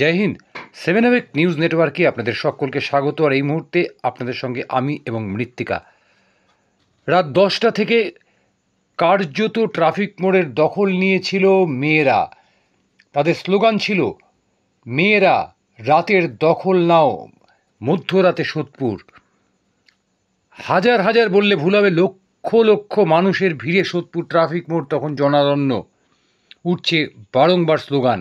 জয় Hind seven অ্যাভেক news নেটওয়ার্কে আপনাদের সকলকে স্বাগত আর এই মুহূর্তে আপনাদের সঙ্গে আমি এবং মৃত্তিকা রাত দশটা থেকে কার্যত ট্রাফিক মোড়ের দখল নিয়েছিল মেয়েরা তাদের স্লোগান ছিল মেয়েরা রাতের দখল নাও মধ্যরাতে সোদপুর হাজার হাজার বললে ভুল হবে লক্ষ লক্ষ মানুষের ভিড়ে সোদপুর ট্রাফিক মোড় তখন জনারণ্য উঠছে বারংবার স্লোগান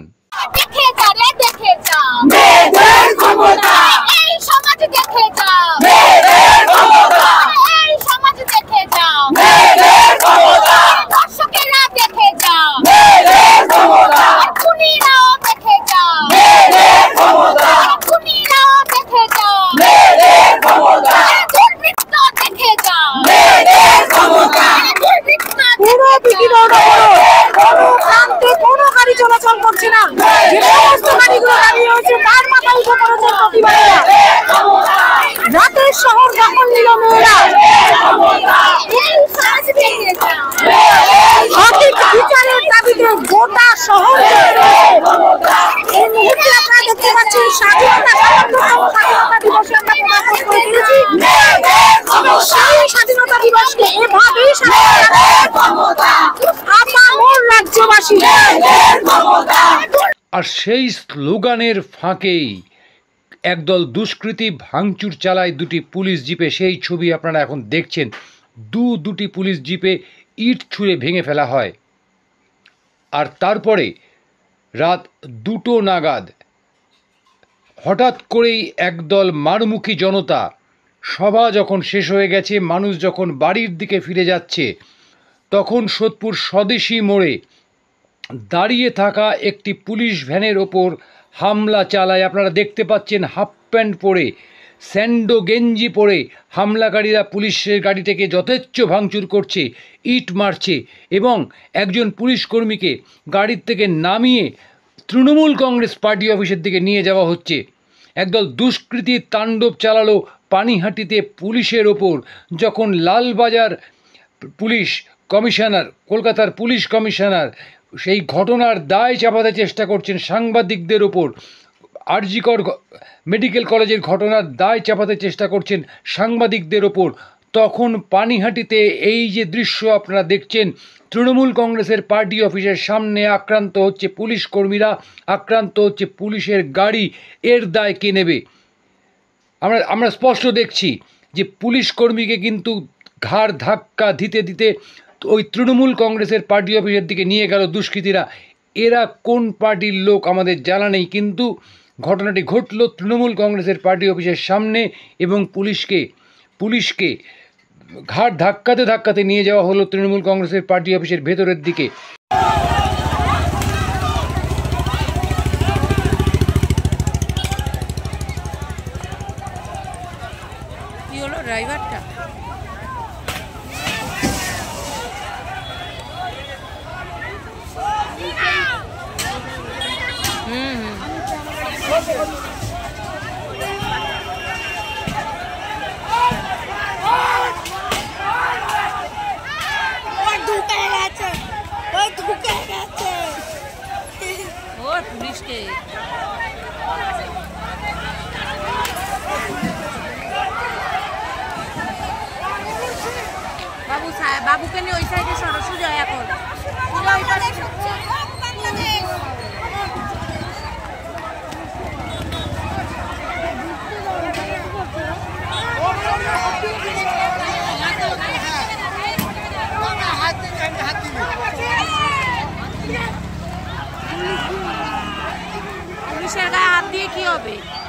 রাষ্ট্রবাদীগুলো শহর গোটা শহর দেখতে স্বাধীনতা স্বাধীনতা দিবসকে এভাবেই স্বাধীনতা রাজ্যবাসী আর সেই স্লোগানের ফাঁকেই একদল দুষ্কৃতী ভাঙচুর চালায় দুটি পুলিশ জিপে সেই ছবি আপনারা এখন দেখছেন দু দুটি পুলিশ জিপে ইট ছুঁড়ে ভেঙে ফেলা হয় আর তারপরে রাত দুটো নাগাদ হঠাৎ করেই একদল মারমুখী জনতা সভা যখন শেষ হয়ে গেছে মানুষ যখন বাড়ির দিকে ফিরে যাচ্ছে তখন সোদপুর স্বদেশী মোড়ে দাঁড়িয়ে থাকা একটি পুলিশ ভ্যানের ওপর হামলা চালায় আপনারা দেখতে পাচ্ছেন হাফ প্যান্ট পরে স্যান্ডো গেঞ্জি পরে হামলাকারীরা পুলিশের গাড়িটাকে যথেচ্ছ ভাঙচুর করছে ইট মারছে এবং একজন পুলিশ কর্মীকে গাড়ির থেকে নামিয়ে তৃণমূল কংগ্রেস পার্টি অফিসের দিকে নিয়ে যাওয়া হচ্ছে একদল দুষ্কৃতির তাণ্ডব চালালো পানিহাটিতে পুলিশের ওপর যখন লালবাজার পুলিশ কমিশনার কলকাতার পুলিশ কমিশনার সেই ঘটনার দায় চাপাতে চেষ্টা করছেন সাংবাদিকদের ওপর আরজিকর মেডিকেল কলেজের ঘটনার দায় চাপাতে চেষ্টা করছেন সাংবাদিকদের ওপর তখন পানিহাটিতে এই যে দৃশ্য আপনারা দেখছেন তৃণমূল কংগ্রেসের পার্টি অফিসের সামনে আক্রান্ত হচ্ছে পুলিশ কর্মীরা আক্রান্ত হচ্ছে পুলিশের গাড়ি এর দায় কে নেবে আমরা আমরা স্পষ্ট দেখছি যে পুলিশ কর্মীকে কিন্তু ঘাড় ধাক্কা দিতে দিতে ওই তৃণমূল কংগ্রেসের পার্টি অফিসের দিকে নিয়ে গেল দুষ্কৃতীরা এরা কোন পার্টির লোক আমাদের জানা নেই কিন্তু ঘটনাটি ঘটল তৃণমূল কংগ্রেসের পার্টি অফিসের সামনে এবং পুলিশকে পুলিশকে ঘাট ধাক্কাতে ধাক্কাতে নিয়ে যাওয়া হলো তৃণমূল কংগ্রেসের পার্টি অফিসের ভেতরের দিকে ড্রাইভারটা পুলিশকে বাবু বাবুকে নিয়ে ওই সাইডে সরো সোজা এখন সোজা ওই পাশে হবে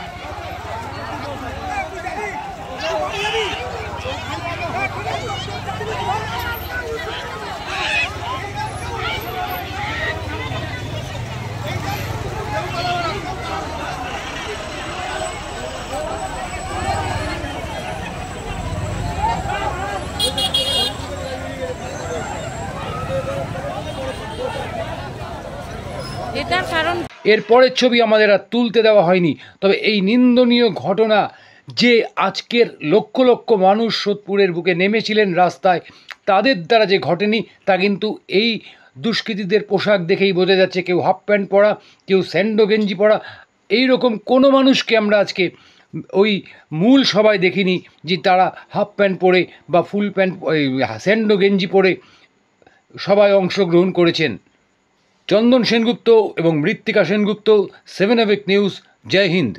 এটার কারণ এর পরের ছবি আমাদের আর তুলতে দেওয়া হয়নি তবে এই নিন্দনীয় ঘটনা যে আজকের লক্ষ লক্ষ মানুষ সোদপুরের বুকে নেমেছিলেন রাস্তায় তাদের দ্বারা যে ঘটেনি তা কিন্তু এই দুষ্কৃতীদের পোশাক দেখেই বোঝা যাচ্ছে কেউ হাফ প্যান্ট পরা কেউ স্যান্ডো গেঞ্জি পরা এই রকম কোনো মানুষকে আমরা আজকে ওই মূল সবাই দেখিনি যে তারা হাফ প্যান্ট পরে বা ফুল প্যান্ট স্যান্ডো গেঞ্জি পরে সবাই অংশগ্রহণ করেছেন চন্দন সেনগুপ্ত এবং মৃত্তিকা সেনগুপ্ত সেভেন এভেক নিউজ জয় হিন্দ